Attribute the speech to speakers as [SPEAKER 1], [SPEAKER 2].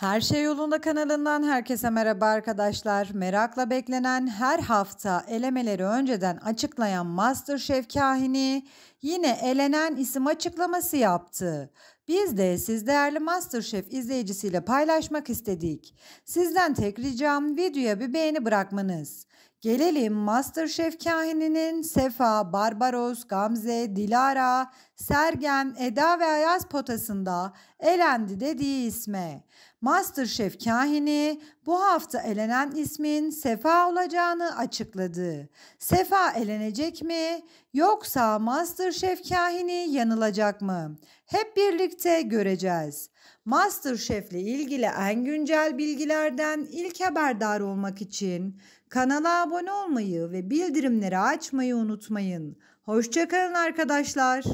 [SPEAKER 1] Her Şey Yolunda kanalından herkese merhaba arkadaşlar. Merakla beklenen her hafta elemeleri önceden açıklayan Masterchef kahini yine elenen isim açıklaması yaptı. Biz de siz değerli Masterchef izleyicisiyle paylaşmak istedik. Sizden tek ricam videoya bir beğeni bırakmanız. Gelelim Masterchef kahininin Sefa, Barbaros, Gamze, Dilara, Sergen, Eda ve Ayaz potasında elendi dediği isme. Masterchef kahini bu hafta elenen ismin Sefa olacağını açıkladı. Sefa elenecek mi yoksa Master Kahini yanılacak mı? Hep birlikte göreceğiz. MasterChef ile ilgili en güncel bilgilerden ilk haberdar olmak için kanala abone olmayı ve bildirimleri açmayı unutmayın. Hoşçakalın arkadaşlar.